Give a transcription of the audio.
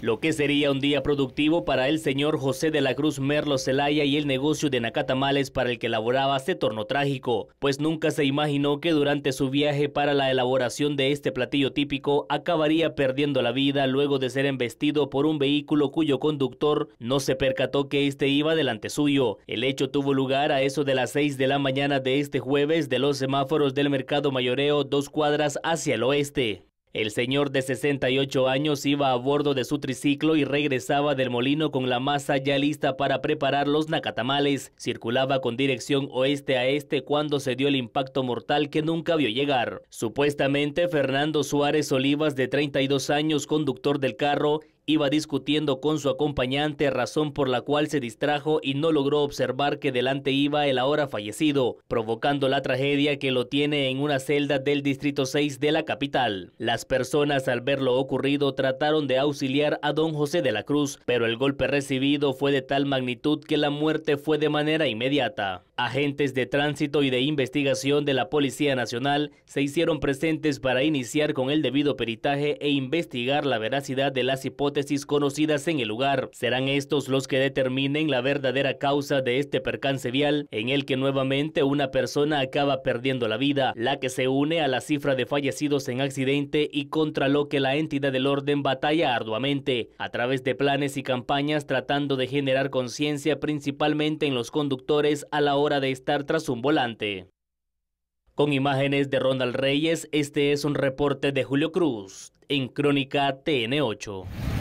Lo que sería un día productivo para el señor José de la Cruz Merlo Celaya y el negocio de Nacatamales para el que laboraba se este tornó trágico, pues nunca se imaginó que durante su viaje para la elaboración de este platillo típico acabaría perdiendo la vida luego de ser embestido por un vehículo cuyo conductor no se percató que este iba delante suyo. El hecho tuvo lugar a eso de las 6 de la mañana de este jueves de los semáforos del mercado mayoreo dos cuadras hacia el oeste. El señor de 68 años iba a bordo de su triciclo y regresaba del molino con la masa ya lista para preparar los nacatamales. Circulaba con dirección oeste a este cuando se dio el impacto mortal que nunca vio llegar. Supuestamente Fernando Suárez Olivas de 32 años, conductor del carro, Iba discutiendo con su acompañante, razón por la cual se distrajo y no logró observar que delante iba el ahora fallecido, provocando la tragedia que lo tiene en una celda del Distrito 6 de la capital. Las personas al ver lo ocurrido trataron de auxiliar a don José de la Cruz, pero el golpe recibido fue de tal magnitud que la muerte fue de manera inmediata. Agentes de tránsito y de investigación de la Policía Nacional se hicieron presentes para iniciar con el debido peritaje e investigar la veracidad de las hipótesis desconocidas en el lugar. Serán estos los que determinen la verdadera causa de este percance vial, en el que nuevamente una persona acaba perdiendo la vida, la que se une a la cifra de fallecidos en accidente y contra lo que la entidad del orden batalla arduamente, a través de planes y campañas tratando de generar conciencia principalmente en los conductores a la hora de estar tras un volante. Con imágenes de Ronald Reyes, este es un reporte de Julio Cruz en Crónica TN8.